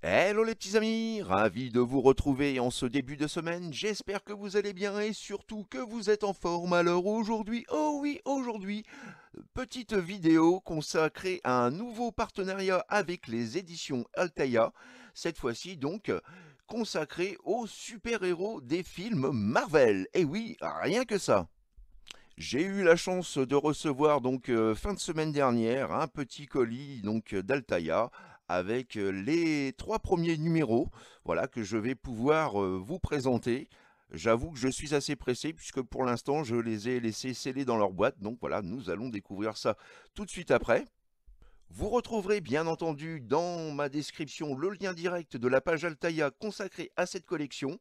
Hello les petits amis, ravi de vous retrouver en ce début de semaine, j'espère que vous allez bien et surtout que vous êtes en forme alors aujourd'hui, oh oui aujourd'hui, petite vidéo consacrée à un nouveau partenariat avec les éditions Altaïa, cette fois-ci donc consacrée aux super-héros des films Marvel, et oui rien que ça j'ai eu la chance de recevoir donc euh, fin de semaine dernière un petit colis donc d'Altaïa avec les trois premiers numéros voilà, que je vais pouvoir vous présenter. J'avoue que je suis assez pressé puisque pour l'instant je les ai laissés scellés dans leur boîte. Donc voilà, nous allons découvrir ça tout de suite après. Vous retrouverez bien entendu dans ma description le lien direct de la page Altaïa consacrée à cette collection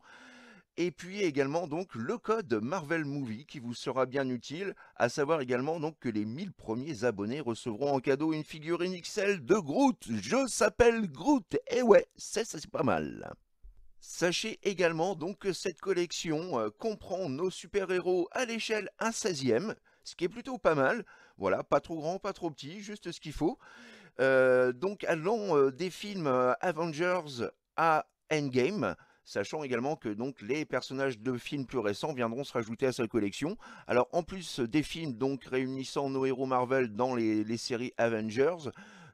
et puis également donc le code Marvel Movie qui vous sera bien utile, à savoir également donc que les 1000 premiers abonnés recevront en cadeau une figurine XL de Groot. Je s'appelle Groot. Et ouais, c'est pas mal. Sachez également donc que cette collection euh, comprend nos super-héros à l'échelle 1 16e, ce qui est plutôt pas mal. Voilà, pas trop grand, pas trop petit, juste ce qu'il faut. Euh, donc allons euh, des films Avengers à Endgame, sachant également que donc les personnages de films plus récents viendront se rajouter à cette collection. Alors en plus des films donc réunissant nos héros Marvel dans les, séries Avengers,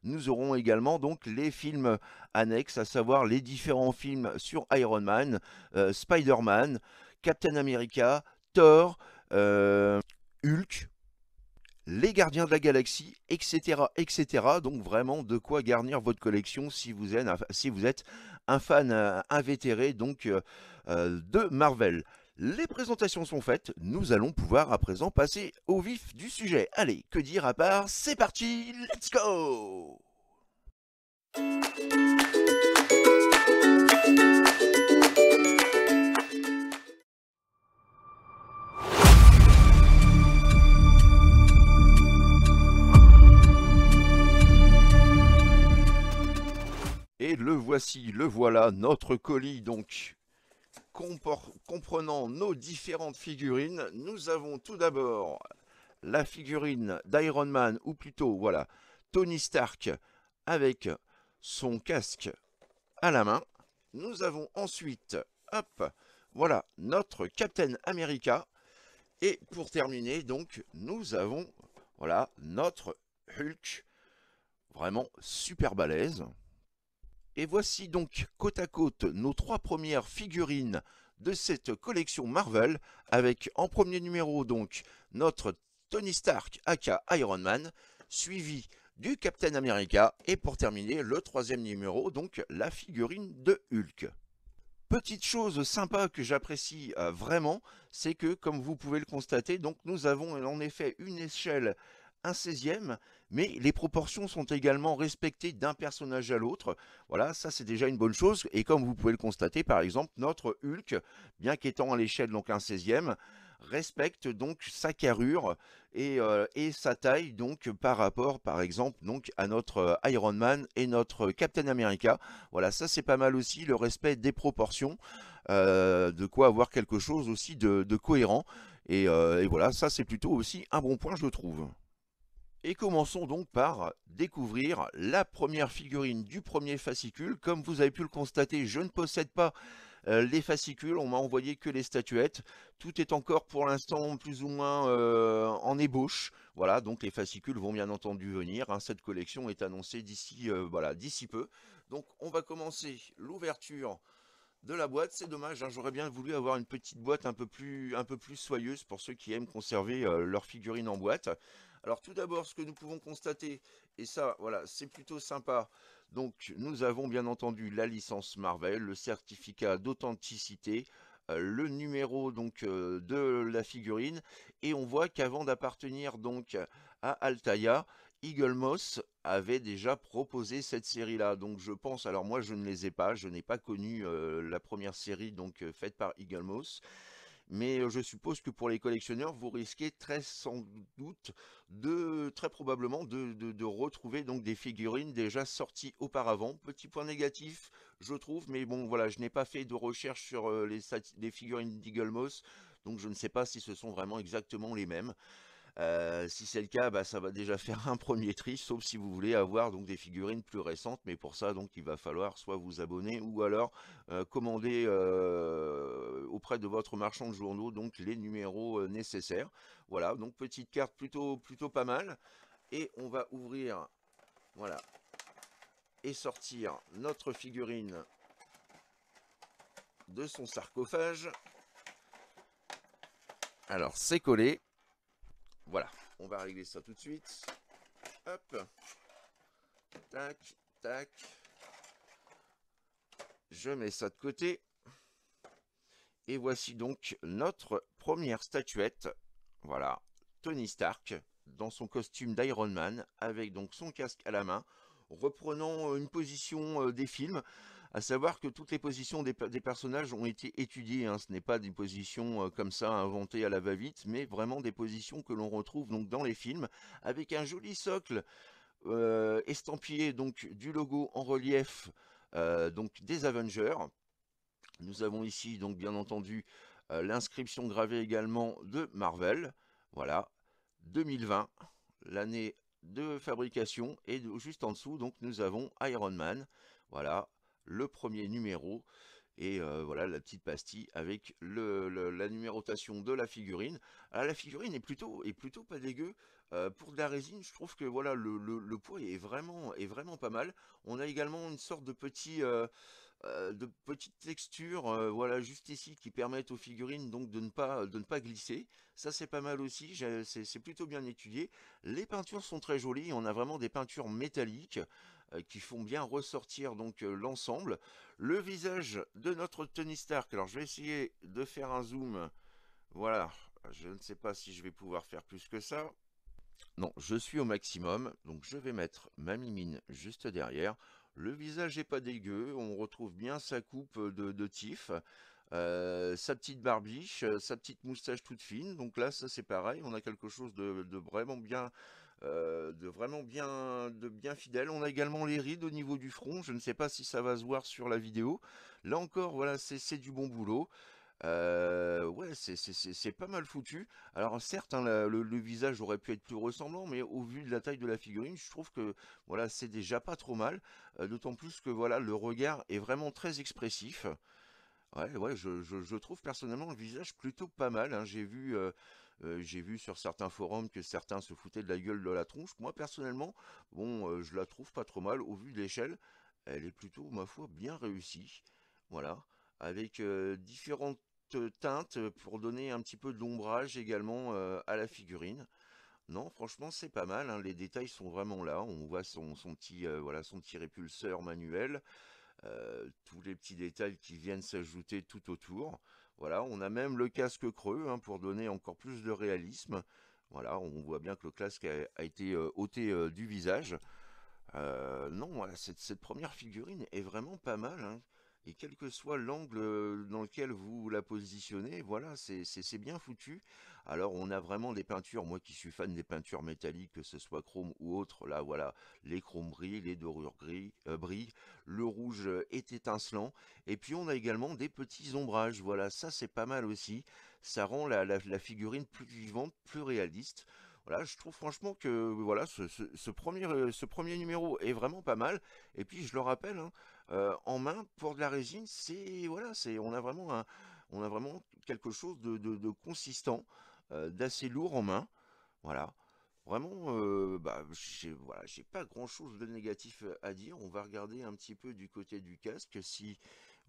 nous aurons également donc les films annexes, à savoir les différents films sur Iron Man, euh, Spider-Man, Captain America, Thor, euh, Hulk, les gardiens de la galaxie, etc. etc. Donc vraiment de quoi garnir votre collection si vous êtes, si vous êtes un fan euh, invétéré donc, euh, euh, de Marvel. Les présentations sont faites, nous allons pouvoir à présent passer au vif du sujet. Allez, que dire à part, c'est parti, let's go Et le voici, le voilà, notre colis donc comprenant nos différentes figurines. Nous avons tout d'abord la figurine d'Iron Man, ou plutôt, voilà, Tony Stark avec son casque à la main. Nous avons ensuite, hop, voilà, notre Captain America. Et pour terminer, donc, nous avons, voilà, notre Hulk, vraiment super balèze. Et voici donc côte à côte nos trois premières figurines de cette collection Marvel avec en premier numéro donc notre Tony Stark aka Iron Man suivi du Captain America et pour terminer le troisième numéro donc la figurine de Hulk. Petite chose sympa que j'apprécie euh, vraiment, c'est que comme vous pouvez le constater, donc nous avons en effet une échelle un 16e, mais les proportions sont également respectées d'un personnage à l'autre. Voilà, ça c'est déjà une bonne chose. Et comme vous pouvez le constater, par exemple, notre Hulk, bien qu'étant à l'échelle donc un 16e, respecte donc sa carrure euh, et, sa taille donc par rapport par exemple donc à notre euh, Iron Man et notre euh, Captain America. Voilà, ça c'est pas mal aussi le respect des proportions, de quoi avoir quelque chose aussi de, cohérent. Et, et voilà, ça c'est plutôt aussi un bon point je trouve. Et commençons donc par découvrir la première figurine du premier fascicule. Comme vous avez pu le constater, je ne possède pas euh, les fascicules, on m'a envoyé que les statuettes. Tout est encore pour l'instant plus ou moins euh, en ébauche. Voilà, donc les fascicules vont bien entendu venir. Hein. Cette collection est annoncée d'ici euh, voilà, peu. Donc on va commencer l'ouverture de la boîte. C'est dommage, hein, j'aurais bien voulu avoir une petite boîte un peu plus, un peu plus soyeuse pour ceux qui aiment conserver leurs figurines en boîte. Alors tout d'abord, ce que nous pouvons constater, et ça, voilà, c'est plutôt sympa. Donc nous avons bien entendu la licence Marvel, le certificat d'authenticité, euh, le numéro donc euh, de la figurine, et on voit qu'avant d'appartenir donc à Altaïa, Eagle Moss avait déjà proposé cette série-là. Donc je pense, alors moi je ne les ai pas, je n'ai pas connu euh, la première série donc faite par Eagle Moss mais je suppose que pour les collectionneurs, vous risquez très sans doute de très probablement de, retrouver donc des figurines déjà sorties auparavant. Petit point négatif, je trouve, mais bon voilà, je n'ai pas fait de recherche sur les, les figurines d'Eagle Moss, donc je ne sais pas si ce sont vraiment exactement les mêmes si c'est le cas, bah, ça va déjà faire un premier tri, sauf si vous voulez avoir donc des figurines plus récentes. Mais pour ça, donc, il va falloir soit vous abonner ou alors commander auprès de votre marchand de journaux donc les numéros nécessaires. Voilà, donc petite carte plutôt plutôt pas mal. Et on va ouvrir, voilà, et sortir notre figurine de son sarcophage. Alors c'est collé, voilà, on va régler ça tout de suite. Hop. Tac, tac. Je mets ça de côté. Et voici donc notre première statuette. Voilà, Tony Stark dans son costume d'Iron Man avec donc son casque à la main reprenant une position euh, des films à savoir que toutes les positions des, personnages ont été étudiées, hein. ce n'est pas des positions euh, comme ça inventées à la va-vite, mais vraiment des positions que l'on retrouve donc dans les films, avec un joli socle euh, estampillé donc du logo en relief euh, donc des Avengers. Nous avons ici donc bien entendu l'inscription gravée également de Marvel, voilà, 2020, l'année de fabrication, et juste en dessous donc nous avons Iron Man, voilà, le premier numéro et euh, voilà la petite pastille avec le, la numérotation de la figurine. Ah, la figurine est plutôt, est plutôt pas dégueu. Euh, pour de la résine, je trouve que voilà le, le, poids est vraiment, est vraiment pas mal. On a également une sorte de petit, euh, de petite texture, voilà juste ici qui permettent aux figurines donc de ne pas, de ne pas glisser. Ça c'est pas mal aussi. C'est plutôt bien étudié. Les peintures sont très jolies. On a vraiment des peintures métalliques. Euh, qui font bien ressortir donc euh, l'ensemble. Le visage de notre Tony Stark, alors je vais essayer de faire un zoom, voilà, je ne sais pas si je vais pouvoir faire plus que ça. Non, je suis au maximum, donc je vais mettre ma mimine juste derrière. Le visage n'est pas dégueu, on retrouve bien sa coupe de, tif, euh, sa petite barbiche, sa petite moustache toute fine. Donc là, ça c'est pareil, on a quelque chose de vraiment bien, euh, de vraiment bien, de bien fidèle. On a également les rides au niveau du front, je ne sais pas si ça va se voir sur la vidéo. Là encore, voilà, c'est du bon boulot. Euh, ouais, c'est pas mal foutu. Alors certes, hein, le, visage aurait pu être plus ressemblant, mais au vu de la taille de la figurine, je trouve que voilà, c'est déjà pas trop mal. Euh, d'autant plus que voilà, le regard est vraiment très expressif. Ouais, ouais, je, je, je trouve personnellement le visage plutôt pas mal. Hein. J'ai vu, j'ai vu sur certains forums que certains se foutaient de la gueule de la tronche. Moi, personnellement, bon, je la trouve pas trop mal. Au vu de l'échelle, elle est plutôt, ma foi, bien réussie. Voilà. Avec différentes teintes pour donner un petit peu d'ombrage également à la figurine. Non, franchement, c'est pas mal. Hein. Les détails sont vraiment là. On voit son petit répulseur manuel. tous les petits détails qui viennent s'ajouter tout autour. Voilà, on a même le casque creux hein, pour donner encore plus de réalisme. Voilà, on voit bien que le casque a, été euh, ôté euh, du visage. Euh, non, voilà, cette, première figurine est vraiment pas mal. Hein et quel que soit l'angle dans lequel vous la positionnez, voilà, c'est bien foutu. Alors on a vraiment des peintures, moi qui suis fan des peintures métalliques, que ce soit chrome ou autre, là voilà, les chromes brillent, les dorures gris, le rouge est étincelant, et puis on a également des petits ombrages, voilà, ça c'est pas mal aussi, ça rend la, figurine plus vivante, plus réaliste voilà, je trouve franchement que voilà, ce, premier, ce premier numéro est vraiment pas mal. Et puis je le rappelle, hein, en main pour de la résine, c'est voilà, c'est on a vraiment un, on a vraiment quelque chose de, de, consistant, d'assez lourd en main, voilà. Vraiment, euh, bah, j'ai pas grand chose de négatif à dire. On va regarder un petit peu du côté du casque si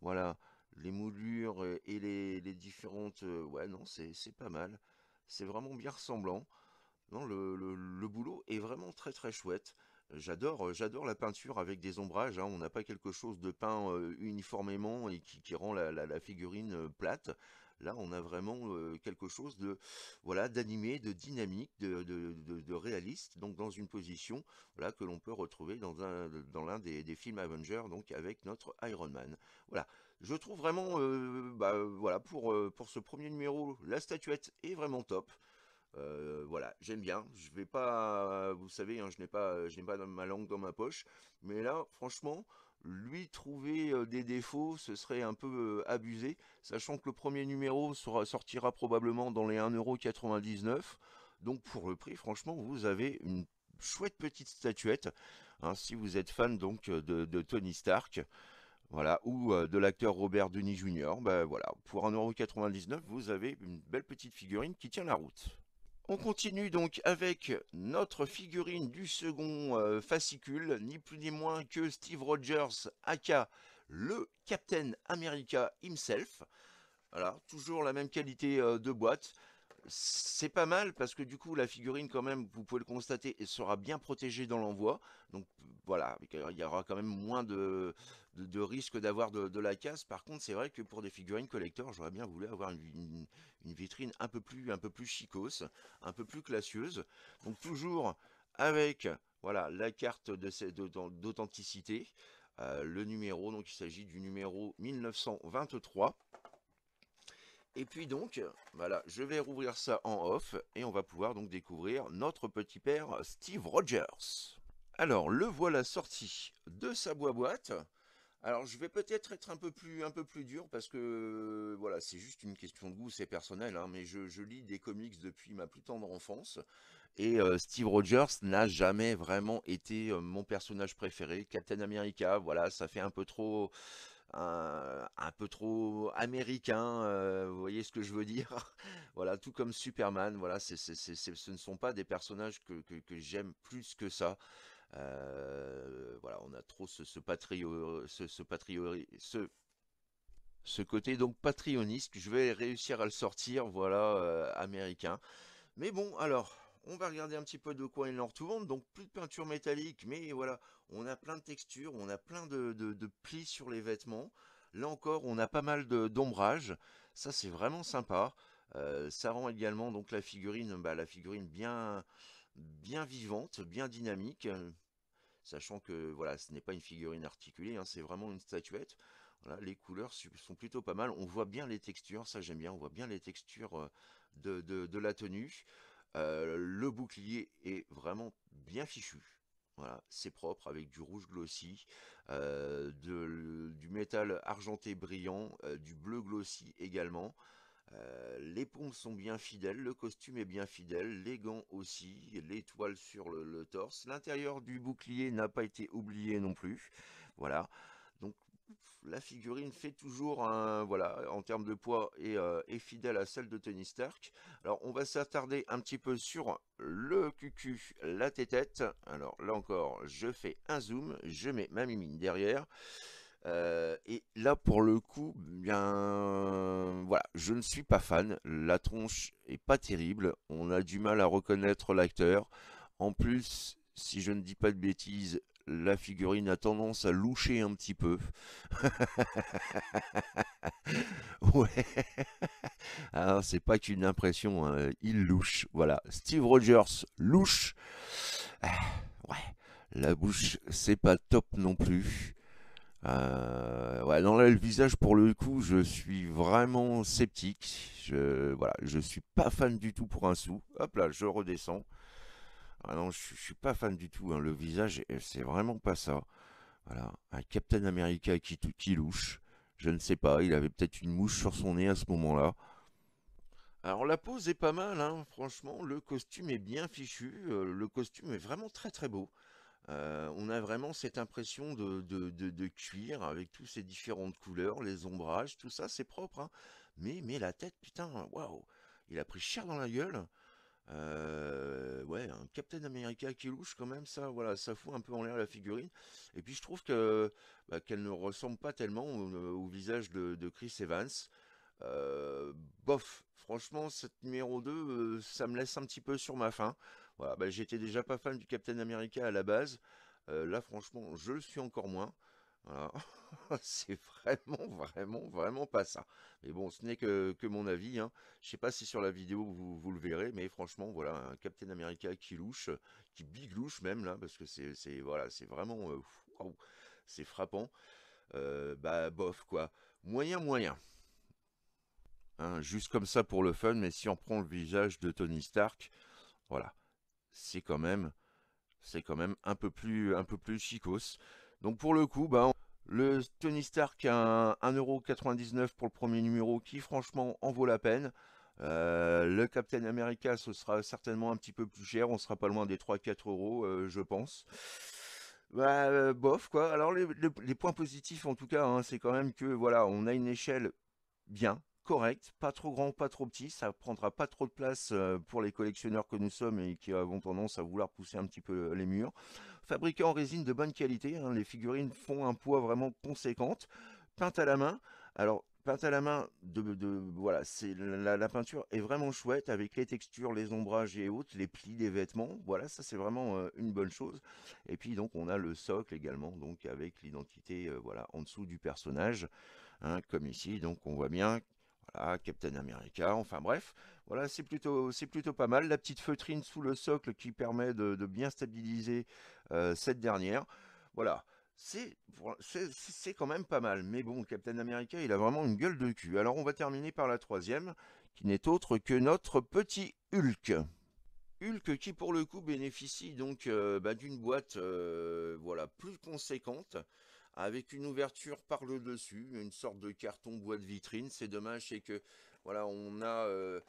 voilà les moulures et les, les différentes. ouais, non, c'est pas mal. C'est vraiment bien ressemblant. Non, le, le, boulot est vraiment très très chouette. J'adore, euh, j'adore la peinture avec des ombrages. Hein. On n'a pas quelque chose de peint euh, uniformément et qui, rend la, figurine euh, plate. Là, on a vraiment quelque chose de voilà d'animé, de dynamique, de, réaliste. Donc dans une position que l'on peut retrouver dans dans l'un des, films Avengers, donc avec notre Iron Man. Voilà, je trouve vraiment bah, voilà pour pour ce premier numéro, la statuette est vraiment top. Euh, voilà, j'aime bien. Je vais pas, vous savez, hein, je n'ai pas, ma langue dans ma poche. Mais là, franchement, lui trouver euh, des défauts, ce serait un peu euh, abusé, sachant que le premier numéro sortira probablement dans les 1,99€. Donc pour le prix, franchement, vous avez une chouette petite statuette, hein, si vous êtes fan donc de, Tony Stark. Voilà, ou de l'acteur Robert Denis Jr. voilà, pour 1,99€, vous avez une belle petite figurine qui tient la route. On continue donc avec notre figurine du second euh, fascicule, ni plus ni moins que Steve Rogers, aka le Captain America himself. Voilà, toujours la même qualité euh, de boîte c'est pas mal parce que du coup la figurine quand même, vous pouvez le constater, sera bien protégée dans l'envoi. Donc voilà, euh, il y aura quand même moins de, risques risque d'avoir de, la casse. Par contre c'est vrai que pour des figurines collector, j'aurais bien voulu avoir une, vitrine un peu plus un peu plus chicose, un peu plus classieuse. Donc toujours avec voilà la carte d'authenticité, euh, le numéro, donc il s'agit du numéro 1923. Et puis donc, voilà, je vais rouvrir ça en off et on va pouvoir donc découvrir notre petit père Steve Rogers. Alors, le voilà sorti de sa boîte. Alors, je vais peut-être être un peu plus un peu plus dur parce que voilà, c'est juste une question de goût, c'est personnel. Hein, mais je, lis des comics depuis ma plus tendre enfance et euh, Steve Rogers n'a jamais vraiment été euh, mon personnage préféré. Captain America, voilà, ça fait un peu trop un, peu trop américain, euh, vous voyez ce que je veux dire Voilà, tout comme Superman, voilà, ce ne sont pas des personnages que, j'aime plus que ça. Euh, voilà, on a trop ce, ce, ce, ce côté donc patrioniste, je vais réussir à le sortir, voilà, euh, américain. Mais bon, alors, on va regarder un petit peu de quoi il en retourne, donc plus de peinture métallique, mais voilà, on a plein de textures, on a plein de, plis sur les vêtements. Là encore, on a pas mal d'ombrage. Ça, c'est vraiment sympa. Euh, ça rend également donc la figurine, bah, la figurine bien, bien vivante, bien dynamique. Sachant que voilà, ce n'est pas une figurine articulée, hein, c'est vraiment une statuette. les couleurs sont plutôt pas mal. On voit bien les textures, ça j'aime bien. On voit bien les textures euh, de, la tenue. Euh, le bouclier est vraiment bien fichu. Voilà, c'est propre avec du rouge glossy, euh, du métal argenté brillant, euh, du bleu glossy également. Euh, les ponts sont bien fidèles, le costume est bien fidèle, les gants aussi, l'étoile sur le torse. L'intérieur du bouclier n'a pas été oublié non plus. Voilà, la figurine fait toujours, un, voilà, en termes de poids, et euh, est fidèle à celle de Tony Stark. Alors, on va s'attarder un petit peu sur le cucu, la tête. Alors, là encore, je fais un zoom, je mets ma mimine derrière. Euh, et là, pour le coup, bien, voilà, je ne suis pas fan. La tronche est pas terrible. On a du mal à reconnaître l'acteur. En plus, si je ne dis pas de bêtises, la figurine a tendance à loucher un petit peu. ouais. Alors, ah, c'est pas qu'une impression, hein. il louche. Voilà, Steve Rogers louche. Ah, ouais, la bouche, c'est pas top non plus. Euh, ouais, non, le visage, pour le coup, je suis vraiment sceptique. Je, voilà, je suis pas fan du tout pour un sou. Hop là, je redescends. Ah je, ne suis pas fan du tout. Hein. Le visage, eh, c'est vraiment pas ça. Voilà, un Captain America qui, qui louche. Je ne sais pas, il avait peut-être une mouche sur son nez à ce moment-là. Alors la pose est pas mal, hein. franchement, le costume est bien fichu, euh, le costume est vraiment très très beau. Euh, on a vraiment cette impression de, de, cuir avec toutes ces différentes couleurs, les ombrages, tout ça c'est propre. Hein. Mais, mais la tête, putain, waouh, il a pris cher dans la gueule. Euh, ouais, un Captain America qui louche quand même, ça, voilà, ça fout un peu en l'air la figurine. Et puis je trouve que bah, qu'elle ne ressemble pas tellement au, euh, visage de, Chris Evans. Euh, bof, franchement, cette numéro 2, ça me laisse un petit peu sur ma faim. Voilà, bah, j'étais déjà pas fan du Captain America à la base. là, franchement, je le suis encore moins. c'est vraiment, vraiment, vraiment pas ça. Mais bon, ce n'est que, mon avis. je hein. Je sais pas si sur la vidéo vous, le verrez, mais franchement, voilà, un Captain America qui louche, qui big louche même, là, parce que c'est voilà, c'est vraiment... Euh, c'est frappant. Euh, bah, bof, quoi. Moyen, moyen. Hein, juste comme ça pour le fun, mais si on prend le visage de Tony Stark, voilà, c'est quand même... C'est quand même un peu plus, un peu plus chicos. Donc pour le coup, ben, le Tony Stark à 1,99€ pour le premier numéro qui franchement en vaut la peine. Euh, le Captain America, ce sera certainement un petit peu plus cher, on sera pas loin des 3-4 euros, euh, je pense. Bah, euh, bof quoi. Alors les, points positifs en tout cas, hein, c'est quand même que voilà, on a une échelle bien, correcte, pas trop grand, pas trop petit, ça prendra pas trop de place pour les collectionneurs que nous sommes et qui avons tendance à vouloir pousser un petit peu les murs. Fabriqués en résine de bonne qualité. Hein. les figurines font un poids vraiment conséquent. peintes à la main. Alors, peinte à la main, de, de voilà, la, peinture est vraiment chouette avec les textures, les ombrages et autres, les plis des vêtements. Voilà, ça c'est vraiment euh, une bonne chose. Et puis donc on a le socle également, donc avec l'identité euh, voilà en dessous du personnage, hein. comme ici. Donc on voit bien à Captain America, enfin bref, voilà, c'est plutôt, plutôt pas mal. La petite feutrine sous le socle qui permet de, bien stabiliser euh, cette dernière. Voilà, c'est quand même pas mal. Mais bon, Captain America, il a vraiment une gueule de cul. Alors on va terminer par la troisième, qui n'est autre que notre petit Hulk. Hulk qui pour le coup bénéficie donc euh, bah, d'une boîte euh, voilà plus conséquente avec une ouverture par le dessus, une sorte de carton boîte vitrine. C'est dommage, c'est que voilà, on a euh,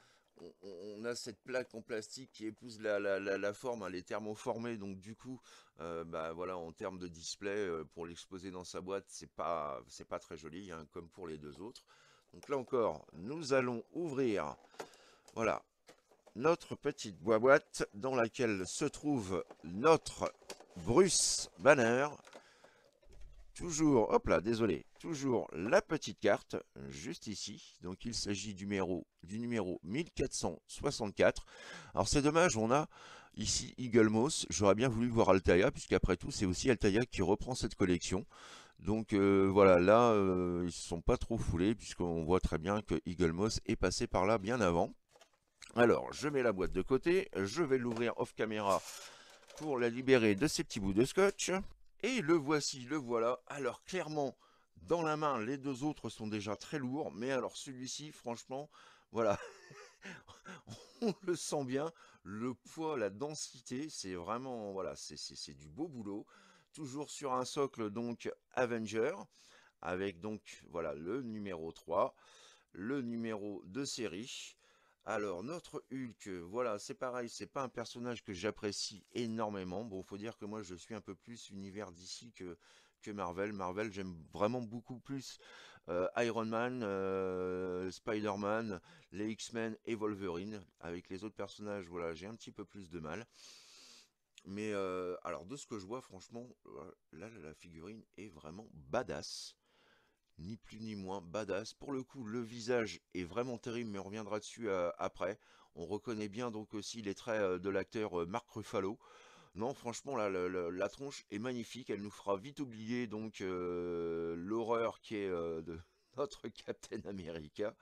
on, a cette plaque en plastique qui épouse la, la, la, forme, elle hein, est thermoformée, donc du coup, euh, bah voilà, en termes de display, euh, pour l'exposer dans sa boîte, c'est pas c'est pas très joli, hein, comme pour les deux autres. Donc là encore, nous allons ouvrir, voilà, notre petite boîte dans laquelle se trouve notre Bruce Banner Toujours, hop là, désolé, toujours la petite carte, juste ici. Donc il s'agit du numéro, du numéro 1464. Alors c'est dommage, on a ici Eagle Moss. J'aurais bien voulu voir Altaïa, puisqu'après tout, c'est aussi Altaïa qui reprend cette collection. Donc euh, voilà, là, euh, ils ne sont pas trop foulés, puisqu'on voit très bien que Eagle Moss est passé par là bien avant. Alors, je mets la boîte de côté, je vais l'ouvrir off-caméra pour la libérer de ces petits bouts de scotch. Et le voici, le voilà. Alors clairement, dans la main, les deux autres sont déjà très lourds. Mais alors celui-ci, franchement, voilà. on le sent bien. Le poids, la densité, c'est vraiment, voilà, c'est du beau boulot. Toujours sur un socle, donc, Avenger. Avec donc, voilà, le numéro 3. Le numéro de série. Alors, notre Hulk, euh, voilà, c'est pareil, c'est pas un personnage que j'apprécie énormément. Bon, faut dire que moi, je suis un peu plus univers d'ici que, Marvel. Marvel, j'aime vraiment beaucoup plus euh, Iron Man, euh, Spider-Man, les X-Men et Wolverine. Avec les autres personnages, voilà, j'ai un petit peu plus de mal. Mais, alors, de ce que je vois, franchement, là, la figurine est vraiment badass ni plus ni moins badass. Pour le coup, le visage est vraiment terrible, mais on reviendra dessus euh, après. On reconnaît bien donc aussi les traits euh, de l'acteur euh, Marc Ruffalo. Non, franchement, la, tronche est magnifique. Elle nous fera vite oublier donc l'horreur qui est de notre Captain America.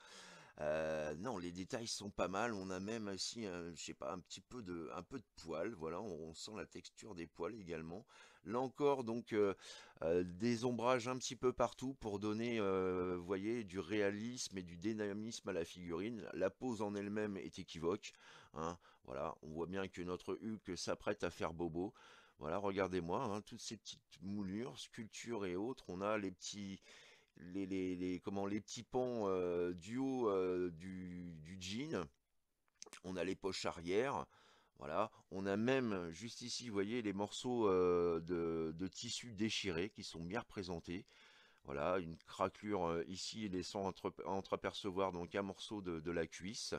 non, les détails sont pas mal. On a même aussi, je sais pas, un petit peu de, un peu de poils. Voilà, on, sent la texture des poils également. Là encore, donc, euh, euh, des ombrages un petit peu partout pour donner, euh, vous voyez, du réalisme et du dynamisme à la figurine. La pose en elle-même est équivoque. Hein. Voilà, on voit bien que notre Hulk s'apprête à faire bobo. Voilà, regardez-moi, hein, toutes ces petites moulures, sculptures et autres. On a les petits, les, comment, les petits pans du haut du, du, jean. On a les poches arrière. Voilà, on a même euh, juste ici, vous voyez, les morceaux euh, de, tissu déchiré qui sont bien représentés. Voilà, une craquelure euh, ici laissant entre, apercevoir donc un morceau de, la cuisse.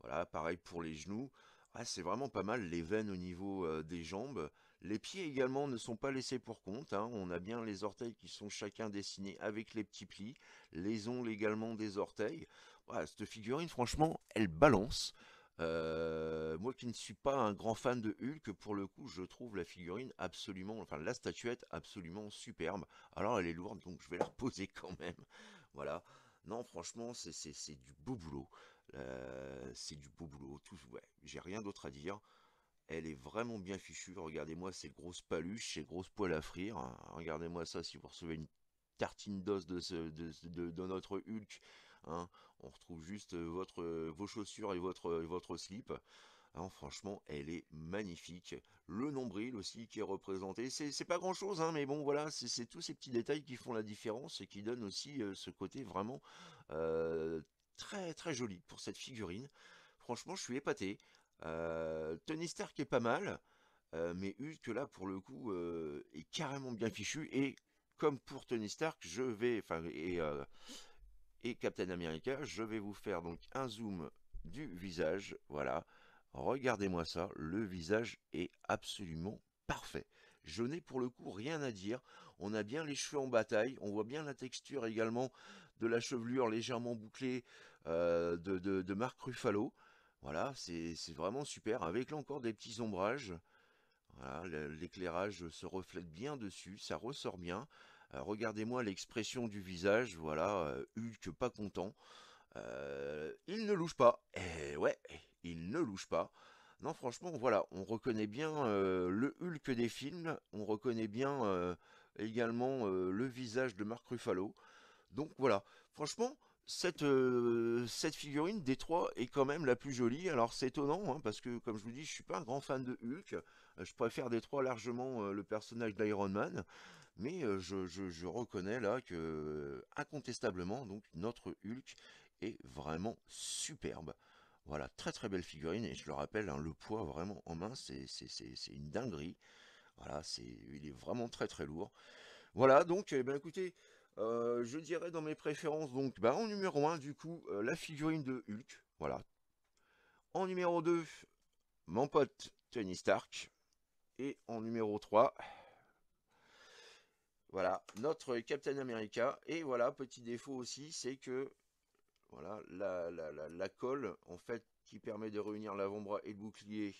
Voilà, pareil pour les genoux. Ah, c'est vraiment pas mal, les veines au niveau des jambes. Les pieds également ne sont pas laissés pour compte. Hein. On a bien les orteils qui sont chacun dessinés avec les petits plis. Les ongles également des orteils. Voilà, cette figurine, franchement, elle balance. Euh, moi qui ne suis pas un grand fan de Hulk, pour le coup, je trouve la figurine absolument, enfin la statuette absolument superbe. Alors elle est lourde, donc je vais la reposer quand même. Voilà. Non, franchement, c'est du beau boulot. Euh, c'est du beau boulot. Tout, ouais, j'ai rien d'autre à dire. Elle est vraiment bien fichue. Regardez-moi ces grosses paluches, ces grosses poils à frire. Regardez-moi ça si vous recevez une tartine d'os de, de, de, de, notre Hulk. Hein. On retrouve juste euh, votre, euh, vos chaussures et votre, euh, votre slip. Alors, ah, franchement, elle est magnifique. Le nombril aussi qui est représenté. C'est pas grand chose, hein, mais bon, voilà, c'est tous ces petits détails qui font la différence et qui donnent aussi ce côté vraiment très très joli pour cette figurine. Franchement, je suis épaté. Tony Stark est pas mal. mais Hulk là pour le coup est carrément bien fichu et comme pour Tony Stark, je vais, enfin, et et Captain America. Je vais vous faire donc un zoom du visage, voilà. Regardez-moi ça, le visage est absolument parfait. Je n'ai pour le coup rien à dire, on a bien les cheveux en bataille, on voit bien la texture également de la chevelure légèrement bouclée euh, de, Marc Ruffalo. Voilà, c'est vraiment super, avec là encore des petits ombrages. L'éclairage se reflète bien dessus, ça ressort bien. Euh, regardez-moi l'expression du visage, voilà, euh, Hulk pas content. Euh, il ne louche pas. Eh ouais, il ne louche pas. Non, franchement, voilà, on reconnaît bien le Hulk des films, on reconnaît bien également le visage de Mark Ruffalo. Donc voilà, franchement, cette, cette figurine des trois est quand même la plus jolie. Alors c'est étonnant hein, parce que comme je vous dis, je suis pas un grand fan de Hulk. Je préfère des trois largement le personnage d'Iron Man. Mais je, reconnais là que, incontestablement, donc notre Hulk est vraiment superbe. Voilà, très très belle figurine, et je le rappelle, hein, le poids vraiment en main, c'est une dinguerie. Voilà, c'est il est vraiment très très lourd. Voilà, donc, eh ben, écoutez, je dirais dans mes préférences, donc, bah, en numéro 1, du coup, la figurine de Hulk, voilà. En numéro 2, mon pote Tony Stark. Et en numéro 3, voilà, notre Captain America. Et voilà, petit défaut aussi, c'est que voilà, la, colle, en fait, qui permet de réunir l'avant-bras et le bouclier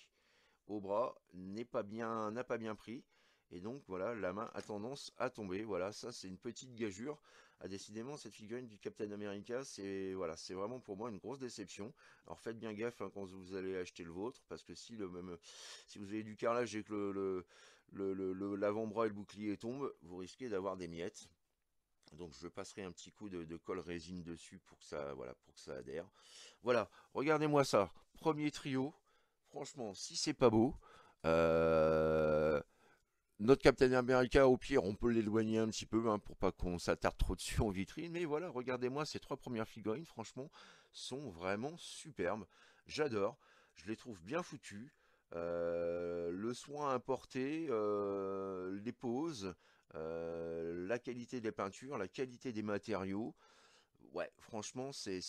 au bras, n'est pas bien, n'a pas bien pris. Et donc, voilà, la main a tendance à tomber. Voilà, ça, c'est une petite gageure. Ah, décidément, cette figurine du Captain America, c'est voilà, c'est vraiment pour moi une grosse déception. Alors, faites bien gaffe hein, quand vous allez acheter le vôtre, parce que si le même, si vous avez du carrelage et que le, l'avant-bras et le bouclier tombent, vous risquez d'avoir des miettes. Donc je passerai un petit coup de, colle résine dessus pour que ça, voilà, pour que ça adhère. Voilà, regardez-moi ça. Premier trio. Franchement, si c'est pas beau, euh, notre Captain America, au pire, on peut l'éloigner un petit peu hein, pour pas qu'on s'attarde trop dessus en vitrine. Mais voilà, regardez-moi ces trois premières figurines. Franchement, sont vraiment superbes. J'adore. Je les trouve bien foutues le soin importé, les poses, la qualité des peintures, la qualité des matériaux. Ouais, franchement, c'est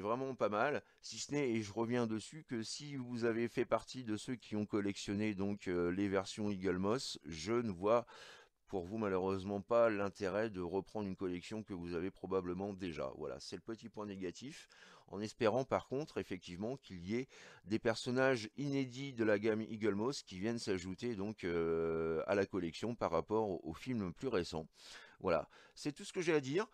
vraiment pas mal. Si ce n'est, et je reviens dessus, que si vous avez fait partie de ceux qui ont collectionné donc les versions Eagle Moss, je ne vois pour vous malheureusement pas l'intérêt de reprendre une collection que vous avez probablement déjà. Voilà, c'est le petit point négatif en espérant par contre effectivement qu'il y ait des personnages inédits de la gamme Eagle Moss qui viennent s'ajouter donc euh, à la collection par rapport aux films plus récents. Voilà, c'est tout ce que j'ai à dire.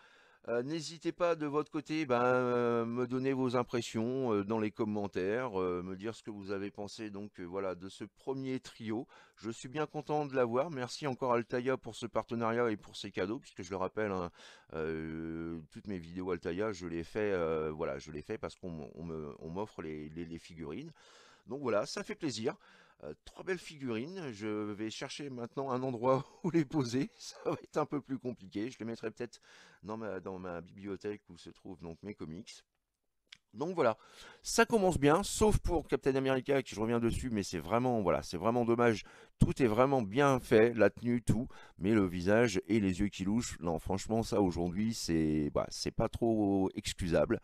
Euh, n'hésitez pas de votre côté, ben, euh, me donner vos impressions euh, dans les commentaires, me dire ce que vous avez pensé donc voilà de ce premier trio. Je suis bien content de l'avoir. Merci encore Altaïa pour ce partenariat et pour ces cadeaux, puisque je le rappelle, hein, toutes mes vidéos Altaïa, je les fais, voilà, je les fais parce qu'on m'offre les figurines. Donc voilà, ça fait plaisir. Euh, trois belles figurines. Je vais chercher maintenant un endroit où les poser. Ça va être un peu plus compliqué. Je les mettrai peut-être dans ma, bibliothèque où se trouvent donc mes comics. Donc voilà, ça commence bien, sauf pour Captain America, qui je reviens dessus, mais c'est vraiment, voilà, c'est vraiment dommage. Tout est vraiment bien fait, la tenue, tout, mais le visage et les yeux qui louchent, non, franchement, ça aujourd'hui, c'est, bah, c'est pas trop excusable.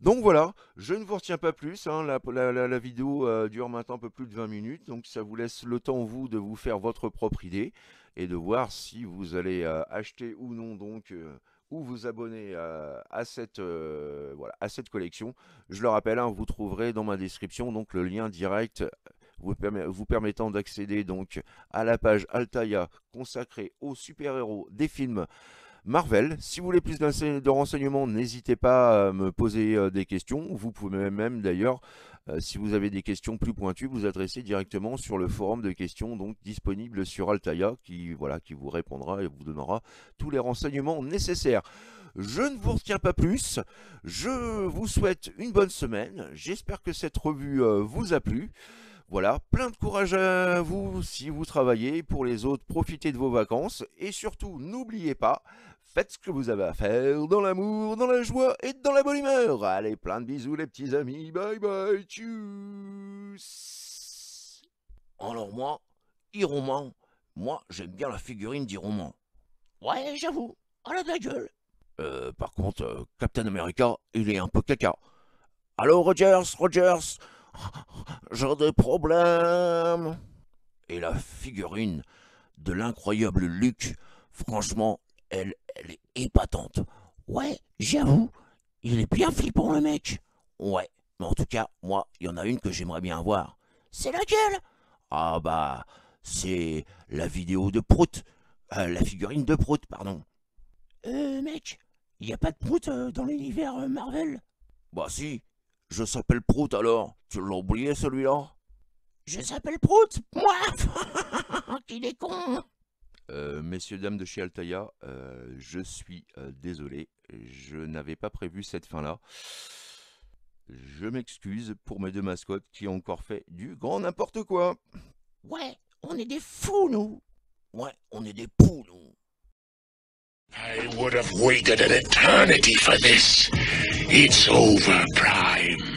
Donc voilà, je ne vous retiens pas plus, hein, la, vidéo euh, dure maintenant un peu plus de 20 minutes, donc ça vous laisse le temps, vous, de vous faire votre propre idée et de voir si vous allez euh, acheter ou non, donc, euh, ou vous abonner à, cette, à cette collection. Je le rappelle, hein, vous trouverez dans ma description donc le lien direct vous, vous permettant d'accéder donc à la page Altaïa consacrée aux super-héros des films Marvel. Si vous voulez plus de renseignements, n'hésitez pas à me poser euh, des questions. Vous pouvez même d'ailleurs, euh, si vous avez des questions plus pointues, vous adresser directement sur le forum de questions donc disponible sur Altaya, qui, voilà, qui vous répondra et vous donnera tous les renseignements nécessaires. Je ne vous retiens pas plus. Je vous souhaite une bonne semaine. J'espère que cette revue euh, vous a plu. Voilà, plein de courage à vous si vous travaillez. Pour les autres, profitez de vos vacances. Et surtout, n'oubliez pas, faites ce que vous avez à faire dans l'amour, dans la joie et dans la bonne humeur. Allez, plein de bisous les petits amis, bye bye, tchuss Alors moi, Iroman, moi j'aime bien la figurine d'Iroman. Ouais, j'avoue, elle oh, de la gueule. Euh, par contre, euh, Captain America, il est un peu caca. Allô Rogers, Rogers, j'ai des problèmes. Et la figurine de l'incroyable Luke, franchement, elle, est épatante. Ouais, j'avoue, il est bien flippant le mec. Ouais, mais en tout cas, moi, il y en a une que j'aimerais bien voir. C'est laquelle Ah bah, c'est la vidéo de Prout. Euh, la figurine de Prout, pardon. Euh, mec, il a pas de Prout euh, dans l'univers euh, Marvel Bah si, je s'appelle Prout alors. Tu l'as oublié celui-là Je s'appelle Prout Moi Qu'il est con hein. Euh, messieurs, dames de chez euh, je suis euh, désolé, je n'avais pas prévu cette fin-là. Je m'excuse pour mes deux mascottes qui ont encore fait du grand n'importe quoi. Ouais, on est des fous, nous. Ouais, on est des poules nous. I would have waited an eternity for this. It's over, Prime.